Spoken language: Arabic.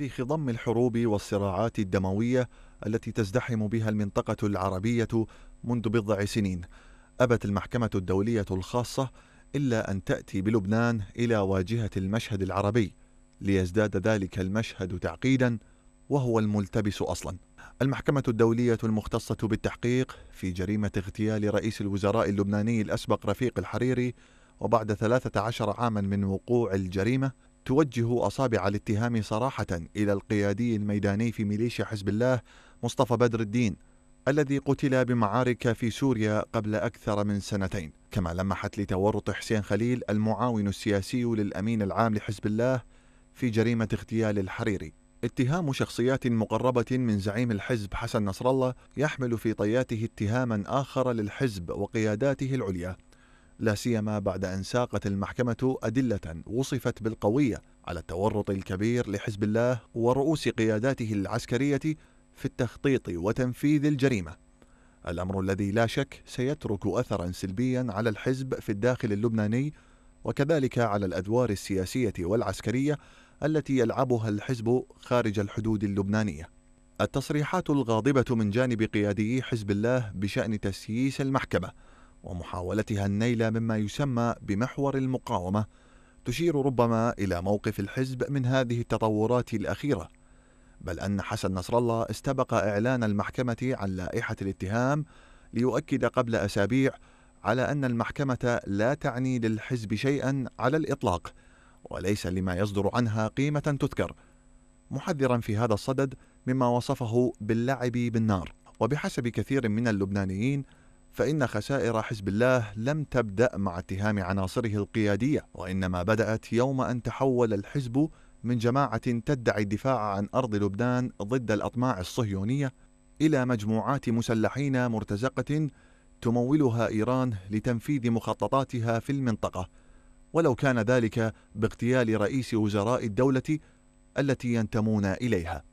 في خضم الحروب والصراعات الدمويه التي تزدحم بها المنطقه العربيه منذ بضع سنين ابت المحكمه الدوليه الخاصه الا ان تاتي بلبنان الى واجهه المشهد العربي ليزداد ذلك المشهد تعقيدا وهو الملتبس اصلا. المحكمه الدوليه المختصه بالتحقيق في جريمه اغتيال رئيس الوزراء اللبناني الاسبق رفيق الحريري وبعد 13 عاما من وقوع الجريمه توجه أصابع الاتهام صراحة إلى القيادي الميداني في ميليشيا حزب الله مصطفى بدر الدين الذي قتل بمعارك في سوريا قبل أكثر من سنتين كما لمحت لتورط حسين خليل المعاون السياسي للأمين العام لحزب الله في جريمة اغتيال الحريري اتهام شخصيات مقربة من زعيم الحزب حسن نصر الله يحمل في طياته اتهاما آخر للحزب وقياداته العليا لا سيما بعد أن ساقت المحكمة أدلة وصفت بالقوية على التورط الكبير لحزب الله ورؤوس قياداته العسكرية في التخطيط وتنفيذ الجريمة. الأمر الذي لا شك سيترك أثرا سلبيا على الحزب في الداخل اللبناني وكذلك على الأدوار السياسية والعسكرية التي يلعبها الحزب خارج الحدود اللبنانية. التصريحات الغاضبة من جانب قيادي حزب الله بشأن تسييس المحكمة ومحاولتها النيل مما يسمى بمحور المقاومة تشير ربما إلى موقف الحزب من هذه التطورات الأخيرة بل أن حسن نصر الله استبق إعلان المحكمة عن لائحة الاتهام ليؤكد قبل أسابيع على أن المحكمة لا تعني للحزب شيئا على الإطلاق وليس لما يصدر عنها قيمة تذكر محذرا في هذا الصدد مما وصفه باللعب بالنار وبحسب كثير من اللبنانيين فإن خسائر حزب الله لم تبدأ مع اتهام عناصره القيادية وإنما بدأت يوم أن تحول الحزب من جماعة تدعي الدفاع عن أرض لبنان ضد الأطماع الصهيونية إلى مجموعات مسلحين مرتزقة تمولها إيران لتنفيذ مخططاتها في المنطقة ولو كان ذلك باغتيال رئيس وزراء الدولة التي ينتمون إليها